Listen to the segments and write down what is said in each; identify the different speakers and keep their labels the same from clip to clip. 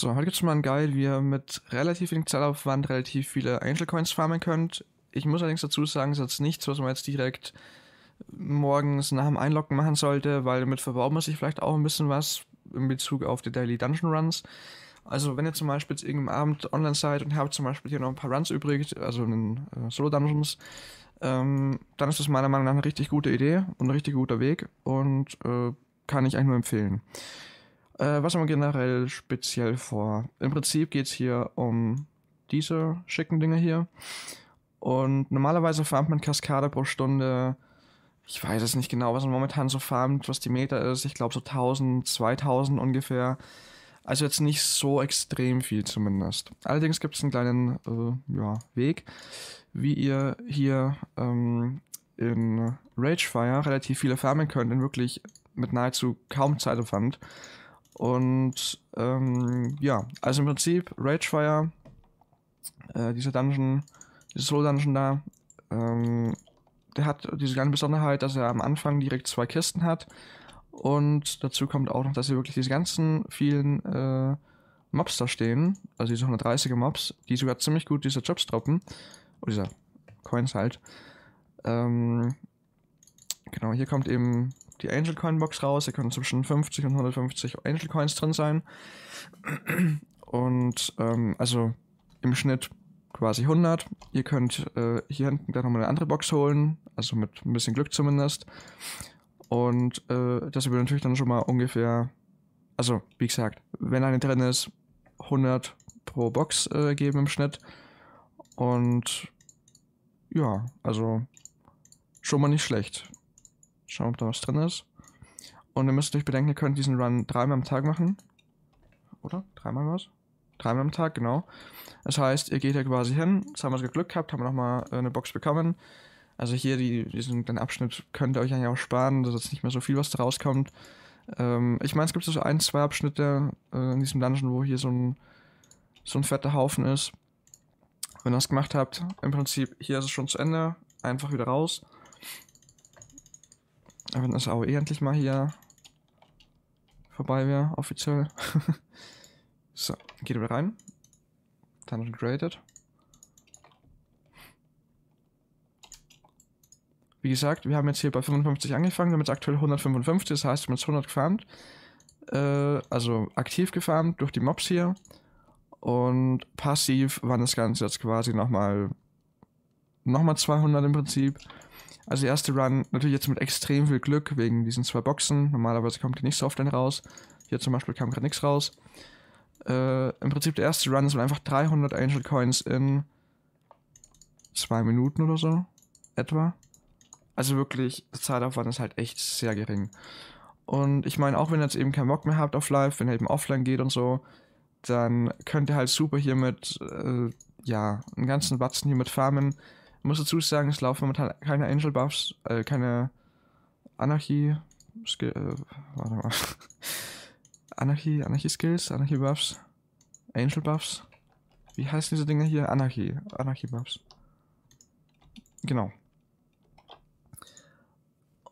Speaker 1: So, heute gibt es mal einen Guide, wie ihr mit relativ wenig Zeitaufwand relativ viele Angel-Coins farmen könnt. Ich muss allerdings dazu sagen, es ist jetzt nichts, was man jetzt direkt morgens nach dem Einloggen machen sollte, weil damit verbaut man sich vielleicht auch ein bisschen was in Bezug auf die Daily Dungeon Runs. Also wenn ihr zum Beispiel jetzt irgendeinem Abend online seid und habt zum Beispiel hier noch ein paar Runs übrig, also in den äh, Solo-Dungeons, ähm, dann ist das meiner Meinung nach eine richtig gute Idee und ein richtig guter Weg und äh, kann ich eigentlich nur empfehlen. Äh, was haben wir generell speziell vor? Im Prinzip geht es hier um diese schicken Dinge hier. Und normalerweise farmt man Kaskade pro Stunde. Ich weiß es nicht genau, was man momentan so farmt, was die Meter ist. Ich glaube so 1000, 2000 ungefähr. Also jetzt nicht so extrem viel zumindest. Allerdings gibt es einen kleinen äh, ja, Weg, wie ihr hier ähm, in Ragefire relativ viele farmen könnt und wirklich mit nahezu kaum Zeitaufwand. Und ähm, ja, also im Prinzip Ragefire, äh, dieser Dungeon, dieses Slow Dungeon da, ähm, der hat diese kleine Besonderheit, dass er am Anfang direkt zwei Kisten hat. Und dazu kommt auch noch, dass hier wirklich diese ganzen vielen äh, Mobs da stehen, also diese 130er Mobs, die sogar ziemlich gut diese Jobs droppen. Oder oh, diese Coins halt. Ähm, genau, hier kommt eben die Angel Coin Box raus. Da können zwischen 50 und 150 Angel Coins drin sein. Und ähm, also im Schnitt quasi 100. Ihr könnt äh, hier hinten dann nochmal eine andere Box holen, also mit ein bisschen Glück zumindest. Und äh, das würde natürlich dann schon mal ungefähr, also wie gesagt, wenn eine drin ist, 100 pro Box äh, geben im Schnitt. Und ja, also schon mal nicht schlecht. Schauen, ob da was drin ist. Und ihr müsst euch bedenken, ihr könnt diesen Run dreimal am Tag machen. Oder? Dreimal was? Dreimal am Tag, genau. Das heißt, ihr geht ja quasi hin. Jetzt haben wir Glück gehabt, haben wir nochmal äh, eine Box bekommen. Also hier die, diesen den Abschnitt könnt ihr euch eigentlich auch sparen, dass jetzt nicht mehr so viel was da rauskommt. Ähm, ich meine, es gibt so ein, zwei Abschnitte äh, in diesem Dungeon, wo hier so ein, so ein fetter Haufen ist. Wenn ihr das gemacht habt, im Prinzip, hier ist es schon zu Ende. Einfach wieder raus. Aber Wenn das AOE endlich mal hier vorbei wäre, offiziell. so, geht wieder rein. Dungeon created. Wie gesagt, wir haben jetzt hier bei 55 angefangen, wir haben jetzt aktuell 155, das heißt, wir haben jetzt 100 gefarmt. Äh, also aktiv gefarmt durch die Mobs hier. Und passiv waren das Ganze jetzt quasi nochmal noch mal 200 im Prinzip. Also der erste Run natürlich jetzt mit extrem viel Glück wegen diesen zwei Boxen. Normalerweise kommt hier nicht so oft ein raus. Hier zum Beispiel kam gerade nichts raus. Äh, Im Prinzip der erste Run sind einfach 300 Angel Coins in zwei Minuten oder so. Etwa. Also wirklich, der Zeitaufwand ist halt echt sehr gering. Und ich meine, auch wenn ihr jetzt eben keinen Bock mehr habt auf Live, wenn ihr eben offline geht und so, dann könnt ihr halt super hiermit, äh, ja, einen ganzen Batzen hiermit farmen. Ich muss dazu sagen, es laufen momentan keine Angel Buffs, äh, keine Anarchie. Skill, äh, warte mal. Anarchie, Anarchie Skills, Anarchie Buffs, Angel Buffs. Wie heißen diese Dinger hier? Anarchie, Anarchie Buffs. Genau.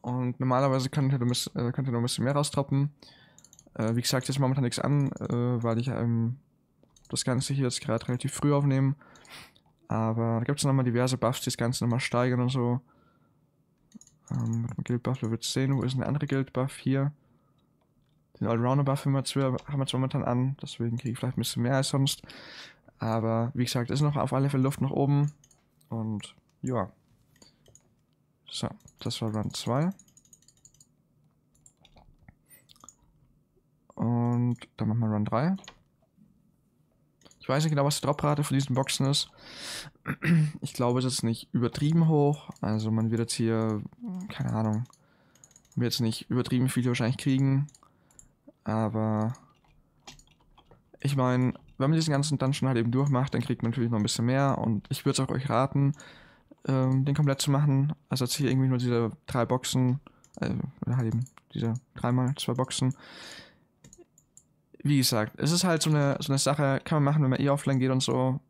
Speaker 1: Und normalerweise könnt ihr, äh, könnt ihr noch ein bisschen mehr raustoppen. Äh, wie gesagt, jetzt momentan nichts an, äh, weil ich ähm, das Ganze hier jetzt gerade relativ früh aufnehme. Aber da gibt es nochmal diverse Buffs, die das Ganze nochmal steigern und so. Ähm, Guild Buff Level sehen, wo ist eine andere Guild Buff? Hier. Den Allrounder Buff haben wir, jetzt momentan an, deswegen kriege ich vielleicht ein bisschen mehr als sonst. Aber wie gesagt, ist noch auf alle Fälle Luft nach oben. Und ja. So, das war Run 2. Und dann machen wir Run 3. Ich weiß nicht genau, was die Droprate von diesen Boxen ist. Ich glaube, es ist nicht übertrieben hoch. Also man wird jetzt hier, keine Ahnung, wird jetzt nicht übertrieben viele wahrscheinlich kriegen. Aber ich meine, wenn man diesen ganzen Dungeon halt eben durchmacht, dann kriegt man natürlich noch ein bisschen mehr. Und ich würde es auch euch raten, ähm, den komplett zu machen. Also jetzt hier irgendwie nur diese drei Boxen, äh, oder halt eben diese dreimal zwei Boxen wie gesagt, es ist halt so eine, so eine Sache, kann man machen, wenn man eh offline geht und so.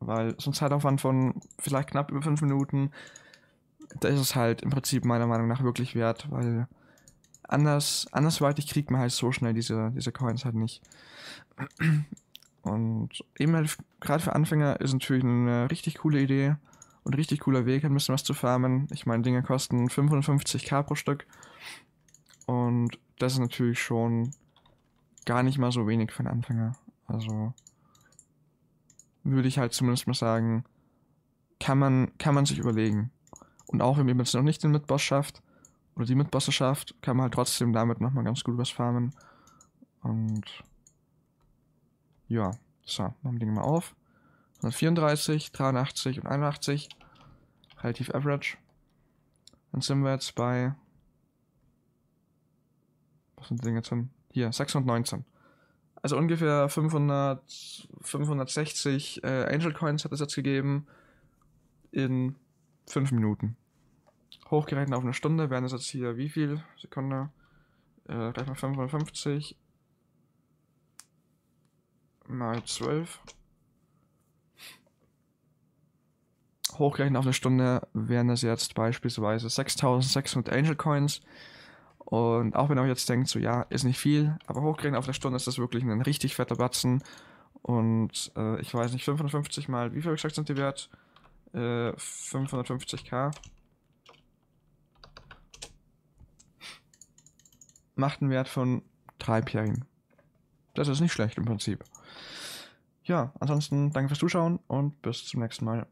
Speaker 1: Weil so ein Zeitaufwand von vielleicht knapp über 5 Minuten, da ist es halt im Prinzip meiner Meinung nach wirklich wert, weil anders, andersweitig kriegt man halt so schnell diese, diese Coins halt nicht. Und eben halt, gerade für Anfänger ist natürlich eine richtig coole Idee und ein richtig cooler Weg, ein bisschen was zu farmen. Ich meine, Dinge kosten 55k pro Stück. Und das ist natürlich schon gar nicht mal so wenig für einen Anfänger. Also würde ich halt zumindest mal sagen, kann man, kann man sich überlegen. Und auch wenn man jetzt noch nicht den Mitboss schafft oder die Mitbosse schafft, kann man halt trotzdem damit nochmal ganz gut was farmen. Und ja, so, machen wir Ding mal auf. 134, 83 und 81. Relativ average. Dann sind wir jetzt bei. Was sind die Dinge jetzt hier, 619. und Also ungefähr 500, 560 äh, Angel Coins hat es jetzt gegeben in 5 Minuten. Hochgerechnet auf eine Stunde wären es jetzt hier wie viel? Sekunde. Äh, gleich mal 550 mal 12. Hochgerechnet auf eine Stunde wären es jetzt beispielsweise 6600 Angel Coins. Und auch wenn ihr euch jetzt denkt, so ja, ist nicht viel, aber hochgerechnet auf der Stunde ist das wirklich ein richtig fetter Batzen. Und äh, ich weiß nicht, 550 mal, wie viel gesagt sind die wert? Äh, 550k. Macht einen Wert von 3 Pierin. Das ist nicht schlecht im Prinzip. Ja, ansonsten danke fürs Zuschauen und bis zum nächsten Mal.